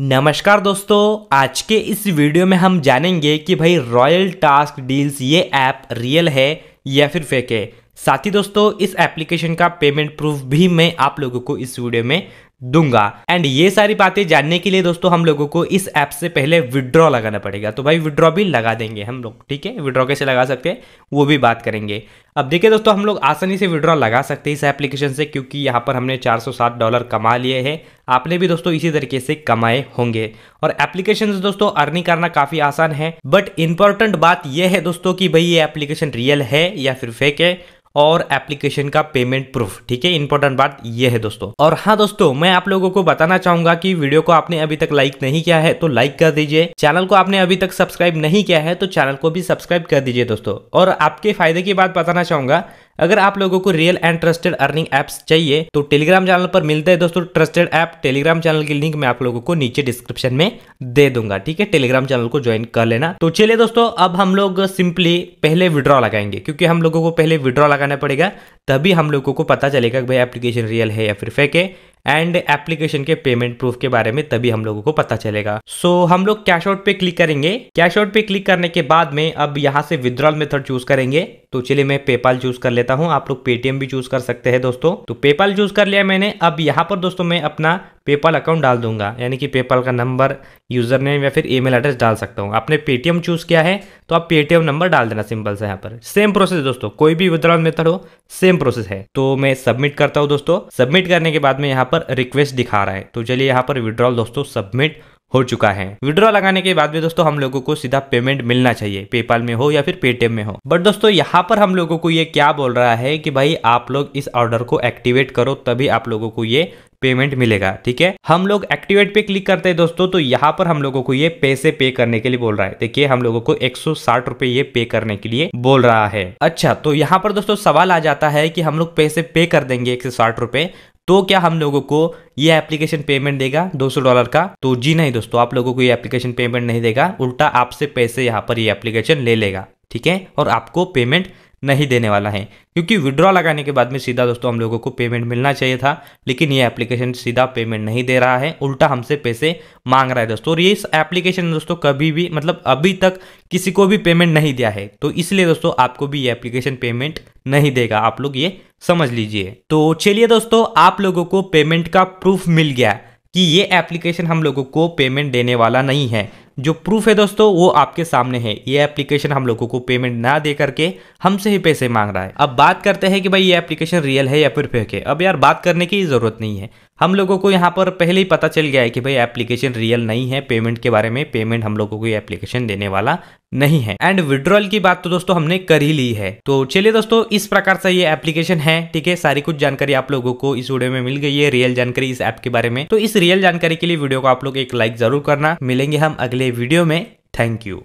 नमस्कार दोस्तों आज के इस वीडियो में हम जानेंगे कि भाई रॉयल टास्क डील्स ये ऐप रियल है या फिर फेक है साथ ही दोस्तों इस एप्लीकेशन का पेमेंट प्रूफ भी मैं आप लोगों को इस वीडियो में दूंगा एंड ये सारी बातें जानने के लिए दोस्तों हम लोगों को इस ऐप से पहले विड्रॉ लगाना पड़ेगा तो भाई विड्रॉ भी लगा देंगे हम लोग ठीक है विड्रॉ कैसे लगा सकते हैं वो भी बात करेंगे अब देखिए दोस्तों हम लोग आसानी से विड्रॉ लगा सकते हैं इस एप्लीकेशन से क्योंकि यहाँ पर हमने 407 डॉलर कमा लिए हैं आपने भी दोस्तों इसी तरीके से कमाए होंगे और एप्लीकेशन से दोस्तों अर्निंग करना काफी आसान है बट इंपॉर्टेंट बात यह है दोस्तों कि भाई ये एप्लीकेशन रियल है या फिर फेक है और एप्लीकेशन का पेमेंट प्रूफ ठीक है इंपॉर्टेंट बात यह है दोस्तों और हाँ दोस्तों मैं आप लोगों को बताना चाहूंगा कि वीडियो को आपने अभी तक लाइक नहीं किया है तो लाइक कर दीजिए चैनल को आपने अभी तक सब्सक्राइब नहीं किया है तो चैनल को भी सब्सक्राइब कर दीजिए दोस्तों और आपके फायदे की बात बताना चाहूंगा अगर आप लोगों को real and trusted earning apps चाहिए तो टेलीग्राम चैनल पर मिलते हैं दोस्तों ट्रस्टेड ऐप टेलीग्राम चैनल की लिंक मैं आप लोगों को नीचे डिस्क्रिप्शन में दे दूंगा ठीक है टेलीग्राम चैनल को ज्वाइन कर लेना तो चलिए दोस्तों अब हम लोग सिंपली पहले विड्रॉ लगाएंगे क्योंकि हम लोगों को पहले विड्रॉ लगाना पड़ेगा तभी हम लोगों को पता चलेगा कि भाई एप्लीकेशन रियल है या फिर फेक है एंड एप्लीकेशन के पेमेंट प्रूफ के बारे में तभी हम लोगों को पता चलेगा सो so, हम लोग कैश आउट पे क्लिक करेंगे कैश आउट पे क्लिक करने के बाद में अब यहाँ से विद्रॉल मेथड चूज करेंगे तो चलिए मैं पेपाल चूज कर लेता हूँ आप लोग पेटीएम भी चूज कर सकते हैं दोस्तों तो पेपाल चूज कर लिया मैंने अब यहाँ पर दोस्तों मैं अपना पेपाल अकाउंट डाल दूंगा यानी कि पेपाल का नंबर यूज़र नेम या फिर ईमेल एड्रेस डाल सकता हूँ आपने पेटीएम चूज़ किया है तो आप पेटीएम नंबर डाल देना सिंपल से यहाँ पर सेम प्रोसेस दोस्तों कोई भी विद्रॉल मेथड हो सेम प्रोसेस है तो मैं सबमिट करता हूँ दोस्तों सबमिट करने के बाद में यहाँ पर रिक्वेस्ट दिखा रहा है तो चलिए यहाँ पर विड्रॉल दोस्तों सबमिट हो चुका है विड्रॉ लगाने के बाद में दोस्तों हम लोगों को सीधा पेमेंट मिलना चाहिए पेपाल में हो या फिर पेटीएम में हो बट दोस्तों यहाँ पर हम लोगों को ये क्या बोल रहा है कि भाई आप लोग इस ऑर्डर को एक्टिवेट करो तभी आप लोगों को ये पेमेंट मिलेगा ठीक है हम लोग एक्टिवेट पे क्लिक करते हैं दोस्तों तो यहाँ पर हम लोगों को ये पैसे पे करने के लिए बोल रहा है देखिए हम लोगों को एक सौ ये पे करने के लिए बोल रहा है अच्छा तो यहाँ पर दोस्तों सवाल आ जाता है कि हम लोग पैसे पे कर देंगे एक सौ तो क्या हम लोगों को ये एप्लीकेशन पेमेंट देगा 200 डॉलर का तो जी नहीं दोस्तों आप लोगों को ये एप्लीकेशन पेमेंट नहीं देगा उल्टा आपसे पैसे यहाँ पर ये एप्लीकेशन ले लेगा ठीक है और आपको पेमेंट नहीं देने वाला है क्योंकि विड्रॉ लगाने के बाद में सीधा दोस्तों हम लोगों को पेमेंट मिलना चाहिए था लेकिन ये एप्लीकेशन सीधा पेमेंट नहीं दे रहा है उल्टा हमसे पैसे मांग रहा है दोस्तों और ये इस एप्लीकेशन ने दोस्तों कभी भी मतलब अभी तक किसी को भी पेमेंट नहीं दिया है तो इसलिए दोस्तों आपको भी ये एप्लीकेशन पेमेंट नहीं देगा आप लोग ये समझ लीजिए तो चलिए दोस्तों आप लोगों को पेमेंट का प्रूफ मिल गया कि ये एप्लीकेशन हम लोगों को पेमेंट देने वाला नहीं है जो प्रूफ है दोस्तों वो आपके सामने है ये एप्लीकेशन हम लोगों को पेमेंट ना दे करके हमसे ही पैसे मांग रहा है अब बात करते हैं कि भाई ये एप्लीकेशन रियल है या फिर फेक है अब यार बात करने की जरूरत नहीं है हम लोगों को यहाँ पर पहले ही पता चल गया है कि भाई एप्लीकेशन रियल नहीं है पेमेंट के बारे में पेमेंट हम लोगों को ये एप्लीकेशन देने वाला नहीं है एंड विड्रॉल की बात तो दोस्तों हमने कर ही ली है तो चलिए दोस्तों इस प्रकार से ये एप्लीकेशन है ठीक है सारी कुछ जानकारी आप लोगों को इस वीडियो में मिल गई है रियल जानकारी इस ऐप के बारे में तो इस रियल जानकारी के लिए वीडियो को आप लोग एक लाइक जरूर करना मिलेंगे हम अगले वीडियो में थैंक यू